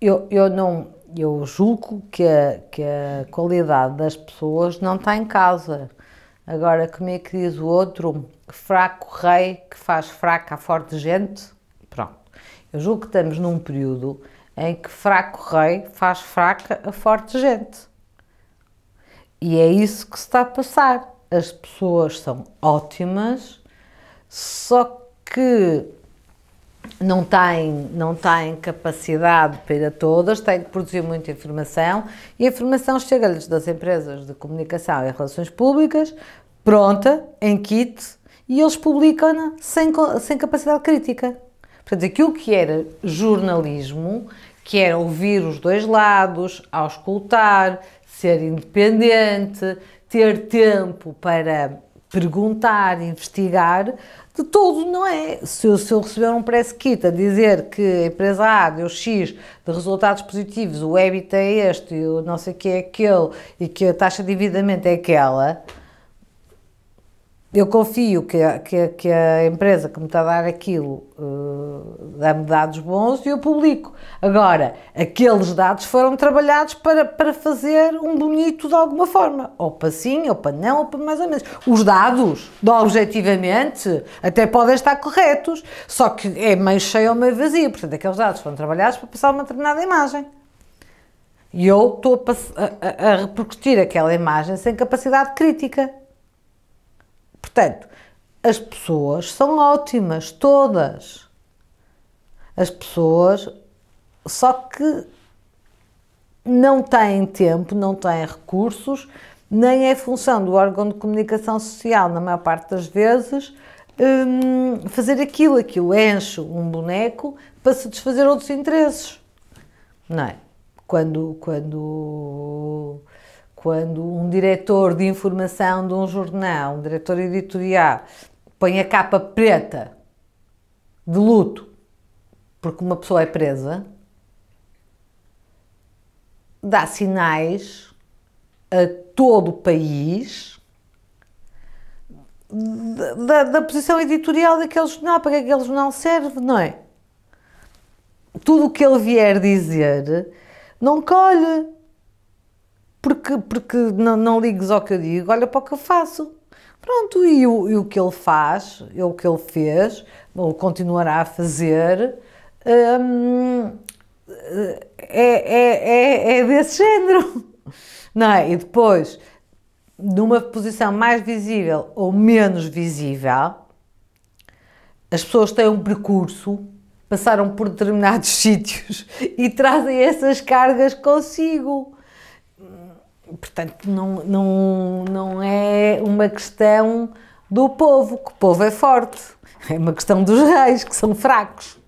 eu, eu não eu julgo que a, que a qualidade das pessoas não está em casa. Agora, como é que diz o outro? Fraco rei que faz fraca a forte gente. Pronto. Eu julgo que estamos num período em que fraco rei faz fraca a forte gente. E é isso que se está a passar. As pessoas são ótimas, só que não têm não têm capacidade para todas, têm que produzir muita informação e a informação chega-lhes das empresas de comunicação e relações públicas, pronta, em kit, e eles publicam-na sem, sem capacidade crítica. Portanto, aquilo que era jornalismo, que era ouvir os dois lados, auscultar, ser independente, ter tempo para perguntar, investigar, de todo, não é? Se eu, se eu receber um press kit a dizer que a empresa A deu X de resultados positivos, o EBIT é este, o não sei o que é aquele e que a taxa de endividamento é aquela, eu confio que a, que, que a, empresa que me está a dar aquilo uh, dá-me dados bons e eu publico. Agora, aqueles dados foram trabalhados para, para fazer um bonito de alguma forma. Ou para sim, ou para não, ou para mais ou menos. Os dados, objetivamente, até podem estar corretos, só que é meio cheio ou meio vazio. Portanto, aqueles dados foram trabalhados para passar uma determinada imagem. E eu estou a, a, a repercutir aquela imagem sem capacidade crítica. Portanto, as pessoas são ótimas, todas. As pessoas, só que não têm tempo, não têm recursos, nem é função do órgão de comunicação social, na maior parte das vezes, hum, fazer aquilo, aquilo enche um boneco para satisfazer outros interesses, não é? Quando, quando quando um diretor de informação de um jornal, um diretor editorial, põe a capa preta de luto porque uma pessoa é presa, dá sinais a todo o país da, da posição editorial daquele jornal, para que aquele jornal serve, não é? Tudo o que ele vier dizer não colhe porque, porque não, não ligues ao que eu digo, olha para o que eu faço. Pronto, e o, e o que ele faz, e o que ele fez, ou continuará a fazer, hum, é, é, é, é desse género. Não é? E depois, numa posição mais visível ou menos visível, as pessoas têm um percurso, passaram por determinados sítios e trazem essas cargas consigo portanto, não, não, não é uma questão do povo, que o povo é forte, é uma questão dos reis, que são fracos.